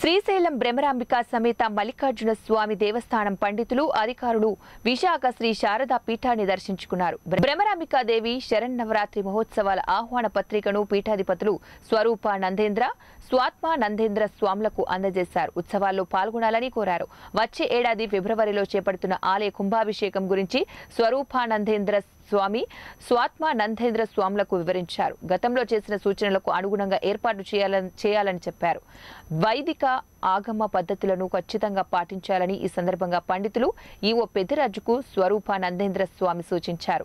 శ్రీశైలం భ్రమరాంబిక సమేత మల్లికార్జున స్వామి దేవస్థానం పండితులు అధికారులు విశాఖ శ్రీ శారదా పీఠాన్ని దర్శించుకున్నారు భ్రమరాంబికా దేవి నవరాత్రి మహోత్సవాల ఆహ్వాన పత్రికను పీఠాధిపతులు స్వరూప నందేంద్ర స్వాత్మ నందేంద్ర స్వాములకు అందజేశారు ఉత్సవాల్లో పాల్గొనాలని కోరారు వచ్చే ఏడాది ఫిబ్రవరిలో చేపడుతున్న ఆలయ కుంభాభిషేకం గురించి స్వరూపానందేంద్ర స్వామి స్వాత్మ నందేంద్ర స్వాములకు వివరించారు గతంలో చేసిన సూచనలకు అనుగుణంగా ఏర్పాటు చేయాలని చేయాలని చెప్పారు వైదిక ఆగమ పద్ధతులను ఖచ్చితంగా పాటించాలని ఈ సందర్భంగా పండితులు ఈవో పెద్దరాజుకు స్వరూప నందేంద్ర స్వామి సూచించారు